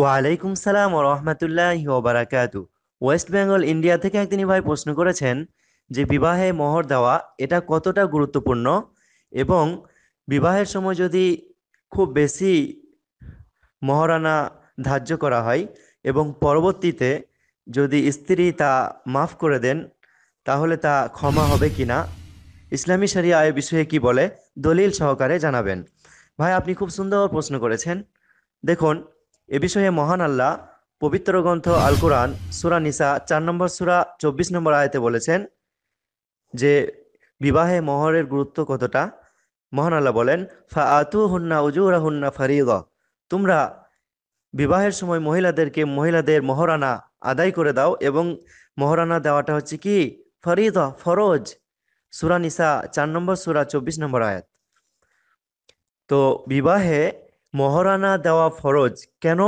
ওয়ালাইকুম সালাম ও রহমতুল্লাহ ওবারাকাতু ওয়েস্ট বেঙ্গল ইন্ডিয়া থেকে একদিন ভাই প্রশ্ন করেছেন যে বিবাহে মোহর দেওয়া এটা কতটা গুরুত্বপূর্ণ এবং বিবাহের সময় যদি খুব বেশি মহরানা ধার্য করা হয় এবং পরবর্তীতে যদি স্ত্রী তা মাফ করে দেন তাহলে তা ক্ষমা হবে কি না ইসলামী সারিয়া এ বিষয়ে কি বলে দলিল সহকারে জানাবেন ভাই আপনি খুব সুন্দর প্রশ্ন করেছেন দেখুন এ বিষয়ে মহান আল্লাহ পবিত্র গ্রন্থ আল কোরআন সুরা নিসা চার নম্বর সুরা চব্বিশ নম্বর আয়তে বলেছেন যে বিবাহে মহরের গুরুত্ব কতটা মহান আল্লাহ বলেন ফা আতু হুন্না উজুরা হুন্না ফারিগ তোমরা বিবাহের সময় মহিলাদেরকে মহিলাদের মহরানা আদায় করে দাও এবং মহরানা দেওয়াটা হচ্ছে কি ফরিদ ফরজ সুরা নিসা চার নম্বর সুরা চব্বিশ নম্বর আয়াত তো বিবাহে মহরানা দেওয়া ফরজ কেন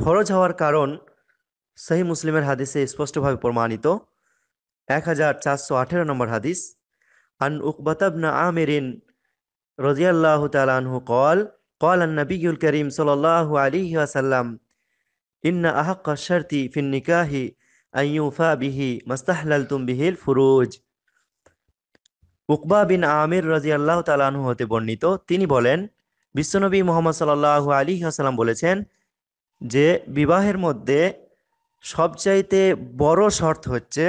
ফরজ হওয়ার কারণ সেই মুসলিমের হাদিসে স্পষ্টভাবে প্রমাণিত এক হাজার চারশো আঠেরো নম্বর হাদিস আন উকবাতাবনা আমেরিন রজিয়াল্লাহ তালানহু কল কল আন্নবিউল করিম সাল আলী আসাল্লাম ইন্না আহ শর্তি ফিন নিকাহি আইউফা বিহি মস্তাহলাল তুম বিহিল ফুরুজ উকবা বিন আমির রাজিয়াল্লাহ তালানহু হতে বর্ণিত তিনি বলেন বিশ্বনবী মোহাম্মদ সাল্লাহ আলী আসালাম বলেছেন যে বিবাহের মধ্যে সবচাইতে বড় শর্ত হচ্ছে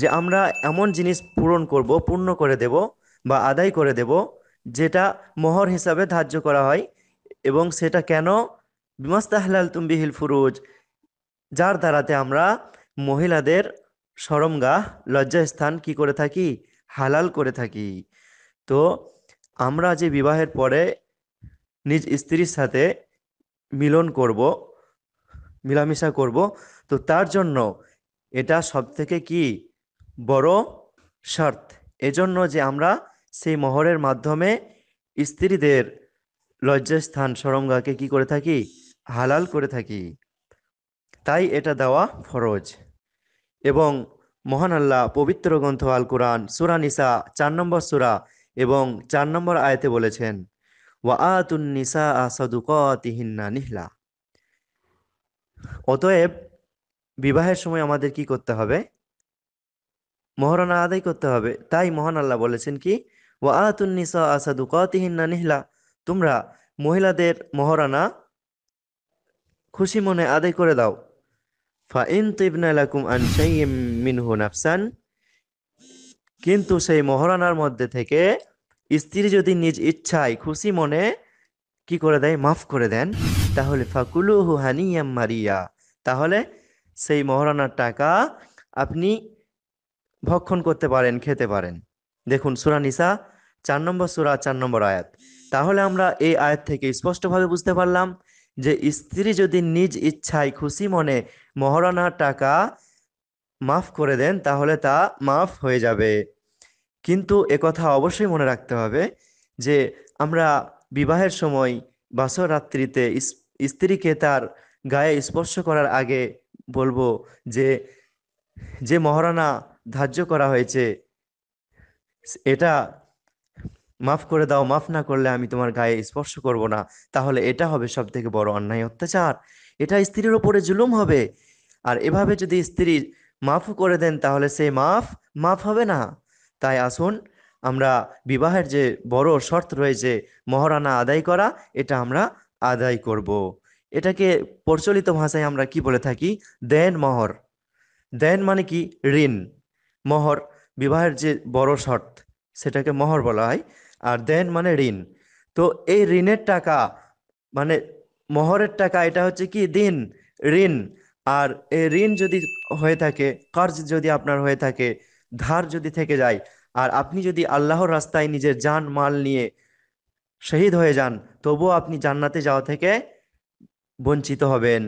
যে আমরা এমন জিনিস পূরণ করব পূর্ণ করে দেব বা আদায় করে দেব যেটা মোহর হিসাবে ধার্য করা হয় এবং সেটা কেন বিমাস্তাহলাল তুম্বিহিল ফুরুজ যার দ্বারাতে আমরা মহিলাদের সরমগাহ লজ্জাস্থান কি করে থাকি হালাল করে থাকি তো আমরা যে বিবাহের পরে নিজ স্ত্রীর সাথে মিলন করব মিলামিশা করব তো তার জন্য এটা সব থেকে কি বড় শর্ত এজন্য যে আমরা সেই মহরের মাধ্যমে স্ত্রীদের লজ্জাস্থান সরঙ্গাকে কি করে থাকি হালাল করে থাকি তাই এটা দেওয়া ফরজ এবং মহান আল্লাহ পবিত্র গ্রন্থ আল কোরআন সুরা নিসা চার নম্বর সুরা এবং চার নম্বর আয়তে বলেছেন ওয়া আতুন নিহলা অতএব বিবাহের সময় আমাদের কি করতে হবে মহারণা আদায় করতে হবে তাই মহান আল্লাহ বলেছেন কি ওয়া আতুন নিসা আসাদুকিহিন্না নিহলা তোমরা মহিলাদের মহারণা খুশি মনে আদায় করে দাও ফা ইন তিবনা লাকুম আন মিনহু নাফসান কিন্তু সেই মহারানার মধ্যে থেকে স্ত্রী যদি নিজ ইচ্ছায় খুশি মনে কি করে দেয় মাফ করে দেন তাহলে ফাকুলুহু হানিয়াম মারিয়া তাহলে সেই মহারানার টাকা আপনি ভক্ষণ করতে পারেন খেতে পারেন দেখুন সুরা নিসা চার নম্বর সুরা চার নম্বর আয়াত তাহলে আমরা এই আয়াত থেকে স্পষ্টভাবে বুঝতে পারলাম যে স্ত্রী যদি নিজ ইচ্ছায় খুশি মনে মহারানার টাকা মাফ করে দেন তাহলে তা মাফ হয়ে যাবে কিন্তু কথা অবশ্যই মনে রাখতে হবে যে আমরা বিবাহের সময় বাসর রাত্রিতে স্ত্রীকে তার গায়ে স্পর্শ করার আগে বলবো যে যে মহারানা ধার্য করা হয়েছে এটা মাফ করে দাও মাফ না করলে আমি তোমার গায়ে স্পর্শ করব না তাহলে এটা হবে সব থেকে বড় অন্যায় অত্যাচার এটা স্ত্রীর ওপরে জুলুম হবে আর এভাবে যদি স্ত্রী মাফ করে দেন তাহলে সে মাফ মাফ হবে না তাই আসুন আমরা বিবাহের যে বড় শর্ত রয়েছে মহারানা আদায় করা এটা আমরা আদায় করব। এটাকে প্রচলিত ভাষায় আমরা কি বলে থাকি দেন মহর দেন মানে কি ঋণ মহর বিবাহের যে বড় শর্ত সেটাকে মহর বলা হয় আর দেন মানে ঋণ তো এই ঋণের টাকা মানে মহরের টাকা এটা হচ্ছে কি দিন ঋণ আর এই ঋণ যদি হয়ে থাকে কর্জ যদি আপনার হয়ে থাকে ধার যদি থেকে যায় আর আপনি যদি আল্লাহর রাস্তায় নিজের যান মাল নিয়ে শহীদ হয়ে যান তবুও আপনি জান্নাতে যাওয়া থেকে বঞ্চিত হবেন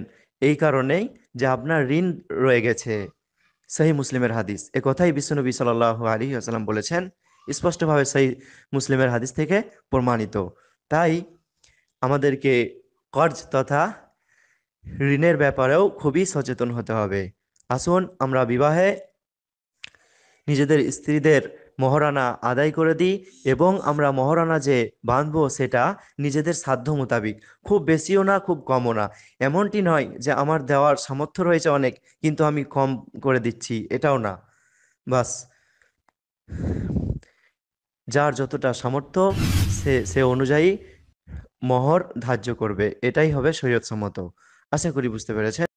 এই কারণেই যে আপনার ঋণ রয়ে গেছে সহি মুসলিমের হাদিস এ কথাই বিশ্বনবী সাল আলী আসালাম বলেছেন স্পষ্টভাবে সেই মুসলিমের হাদিস থেকে প্রমাণিত তাই আমাদেরকে কর্জ তথা ঋণের ব্যাপারেও খুবই সচেতন হতে হবে আসুন আমরা বিবাহে নিজেদের স্ত্রীদের মহারানা আদায় করে দিই এবং আমরা মহারানা যে বাঁধব সেটা নিজেদের সাধ্য মোতাবিক খুব বেশিও না খুব কমও না এমনটি নয় যে আমার দেওয়ার সামর্থ্য রয়েছে অনেক কিন্তু আমি কম করে দিচ্ছি এটাও না বাস যার যতটা সামর্থ্য সে সে অনুযায়ী মহর ধার্য করবে এটাই হবে সম্মত আশা করি বুঝতে পেরেছেন